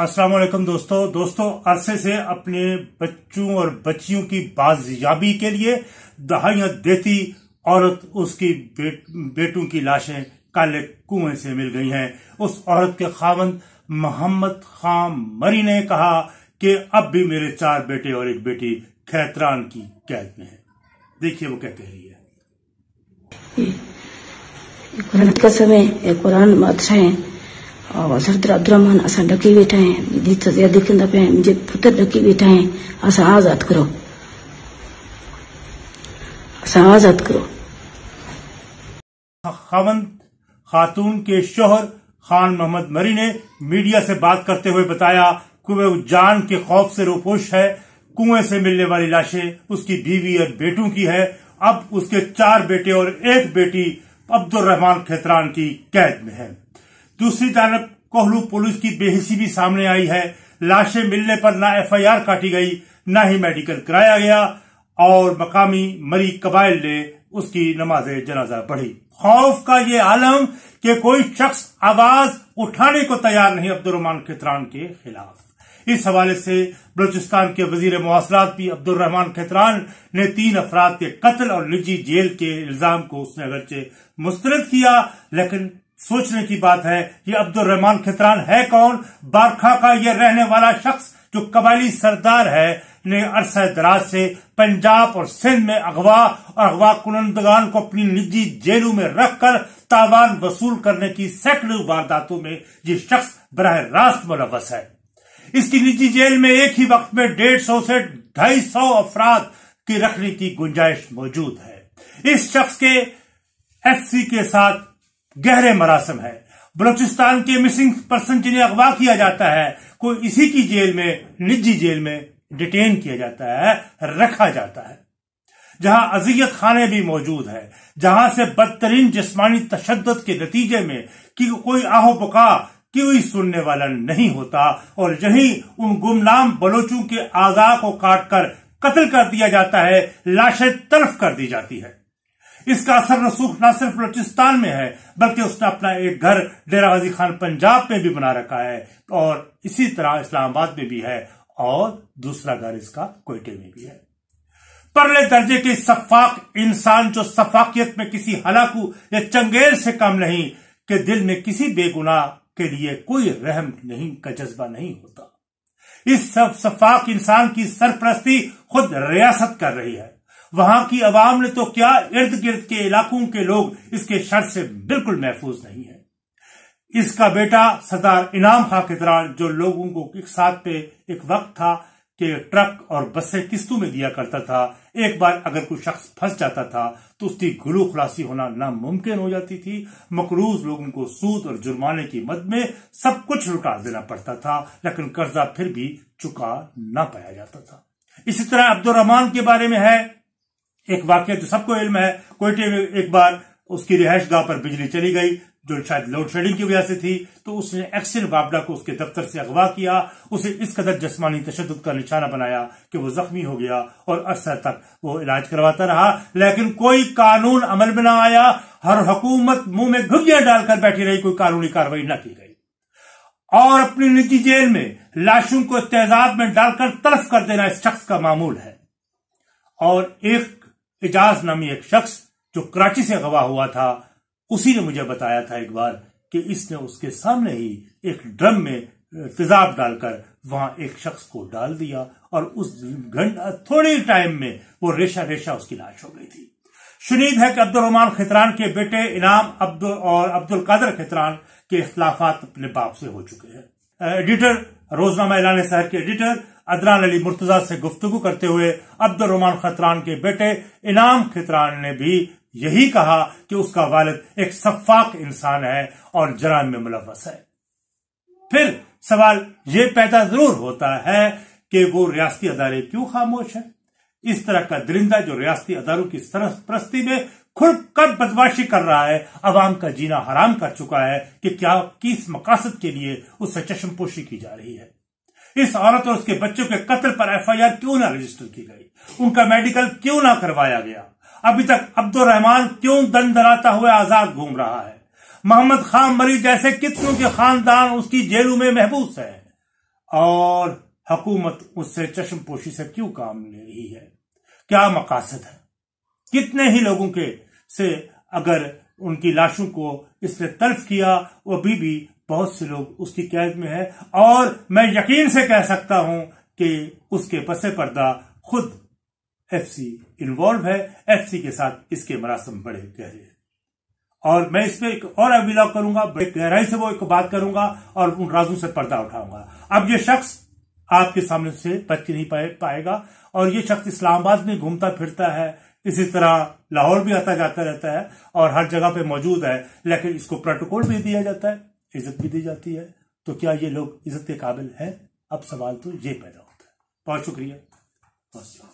अस्सलाम वालेकुम दोस्तों दोस्तों अरसे से अपने बच्चों और बच्चियों की बाजियाबी के लिए दहाइयां देती औरत उसकी बेट, बेटों की लाशें काले कुएं से मिल गई हैं उस औरत के खावन मोहम्मद खान मरी ने कहा कि अब भी मेरे चार बेटे और एक बेटी खैतरान की कैद में है देखिए वो क्या कह रही है हम्म। कुरान का समय कुरान बादशाह है सरदरा अब्दुलरमान अस डकी वेठा आहियां दिखंदा पे आहिनि डकी वेठा आहिनि असां करो अस आजाद करो खावन खातून के शोहर खान मोहम्मद मरी ने मीडिया से बात करते हुए बताया वह जान के खौफ से रोपोश है कुएं से मिलने वाली लाशें उसकी बीवी और बेटों की है अब उसके चार बेटे और एक बेटी अब्दुल रहमान खेतरान की कैद में है दूसरी तरफ कोहलू पुलिस की बेहिसी भी सामने आई है लाशें मिलने पर ना एफआईआर काटी गई ना ही मेडिकल कराया गया और मकामी मरी कबाइल ने उसकी नमाज जनाजा पढ़ी खौफ का ये आलम कि कोई शख्स आवाज उठाने को तैयार नहीं अब्दुलरहमान खेतरान के खिलाफ इस हवाले से बलूचिस्तान के वजीर मवासलात भी अब्दुलरहमान खेतरान ने तीन अफराद के कत्ल और निजी जेल के इल्जाम को उसने अगरचे मुस्तरद किया लेकिन सोचने की बात है ये अब्दुल रहमान खितरान है कौन बारखा का ये रहने वाला शख्स जो कबायली सरदार है ने अरसा दराज से पंजाब और सिंध में अगवा और अगवा कुलंदगान को अपनी निजी जेलों में रखकर तावान वसूल करने की सैकड़ों वारदातों में ये शख्स बरह रास्त मुलवस है इसकी निजी जेल में एक ही वक्त में डेढ़ सौ से ढाई सौ अफराध की रखने की गुंजाइश मौजूद है इस शख्स के सी के साथ गहरे मरासम है बलूचिस्तान के मिसिंग पर्सन जिन्हें अगवा किया जाता है को इसी की जेल में निजी जेल में डिटेन किया जाता है रखा जाता है जहां अजियत खाने भी मौजूद है जहां से बदतरीन जिस्मानी तशद के नतीजे में कि कोई आहो पका कोई सुनने वाला नहीं होता और यही उन गुमनाम बलोचों के आजा को काटकर कत्ल कर दिया जाता है लाशें तलफ कर दी जाती है इसका असर रसूख न सिर्फ बलोचिस्तान में है बल्कि उसने अपना एक घर डेरा खान पंजाब में भी बना रखा है और इसी तरह इस्लामाबाद में भी है और दूसरा घर इसका कोयटे में भी है परले दर्जे के सफाक इंसान जो सफाकियत में किसी हलाकू या चंगेर से कम नहीं के दिल में किसी बेगुनाह के लिए कोई रहम नहीं का जज्बा नहीं होता इस सब सफाक इंसान की सरप्रस्ती खुद रियासत कर रही है वहां की आवाम ने तो क्या इर्द गिर्द के इलाकों के लोग इसके शर से बिल्कुल महफूज नहीं है इसका बेटा सरदार इनाम खा दौरान जो लोगों को एक साथ पे एक वक्त था कि ट्रक और बसें किस्तों में दिया करता था एक बार अगर कोई शख्स फंस जाता था तो उसकी गुलू खुलासी होना नामुमकिन हो जाती थी मकरूज लोगों को सूद और जुर्माने की मद में सब कुछ लुटा देना पड़ता था लेकिन कर्जा फिर भी चुका ना पाया जाता था इसी तरह अब्दुलरहमान के बारे में है एक वाक्य तो सबको इल्म है कोयटे में एक बार उसकी रिहायश गाह पर बिजली चली गई जो शायद लोड शेडिंग की वजह से थी तो उसने एक्सिन बाबडा को उसके दफ्तर से अगवा किया उसे इस कदर जस्मानी तशद का निशाना बनाया कि वो जख्मी हो गया और अरसर तक वो इलाज करवाता रहा लेकिन कोई कानून अमल में ना आया हर हुकूमत मुंह में घुगियां डालकर बैठी रही कोई कानूनी कार्रवाई न की गई और अपनी निजी जेल में लाशों को तेजाब में डालकर तरफ कर देना इस शख्स का मामूल है और एक एजाज नामी एक शख्स जो कराची से अगवा हुआ था उसी ने मुझे बताया था एक बार कि इसने उसके सामने ही एक ड्रम में तेजाब डालकर वहां एक शख्स को डाल दिया और उस घंटा थोड़े टाइम में वो रेशा रेशा उसकी लाश हो गई थी शुनीद है कि अब्दुलरहमान खितरान के बेटे इनाम अब्दुल और अब्दुल कादर खितरान के इख्तलाफात अपने बाप से हो चुके हैं एडिटर रोजनामा ऐलान शहर के एडिटर अदनान अली मुर्तजा से गुफ्तगु करते हुए अब्दुलरहमान खतरान के बेटे इनाम खतरान ने भी यही कहा कि उसका वालद एक सफाक इंसान है और जराम में मुलवस है फिर सवाल ये पैदा जरूर होता है कि वो रियाती अदारे क्यों खामोश है इस तरह का दरिंदा जो रियाती अदारों की सरप्रस्ती में खुद कर बदमाशी कर रहा है अवाम का जीना हराम कर चुका है कि क्या किस मकासद के लिए उससे चश्मपोशी की जा रही है इस औरत और उसके बच्चों के कत्ल पर एफआईआर क्यों ना रजिस्टर की गई उनका मेडिकल क्यों ना करवाया गया अभी तक अब्दुल रहमान क्यों दन दराता हुआ आजाद घूम रहा है मोहम्मद खान मरी जैसे कितनों के खानदान उसकी जेलों में महबूस है और हकूमत उससे चश्मपोशी से क्यों काम ले रही है क्या मकासद है कितने ही लोगों के से अगर उनकी लाशों को इसने तर्फ किया वो अभी भी बहुत से लोग उसकी कैद में है और मैं यकीन से कह सकता हूं कि उसके पसे पर्दा खुद एफसी इन्वॉल्व है एफसी के साथ इसके मरासम बड़े गहरे हैं और मैं इस पर एक और अभिलाव करूंगा बड़े गहराई से वो एक बात करूंगा और उन राजू से पर्दा उठाऊंगा अब ये शख्स आपके सामने से बच नहीं पाए पाएगा और ये शख्स इस्लामाबाद में घूमता फिरता है इसी तरह लाहौर भी आता जाता रहता है और हर जगह पे मौजूद है लेकिन इसको प्रोटोकॉल भी दिया जाता है इज्जत भी दी जाती है तो क्या ये लोग इज्जत के काबिल हैं अब सवाल तो ये पैदा होता है बहुत शुक्रिया बहुत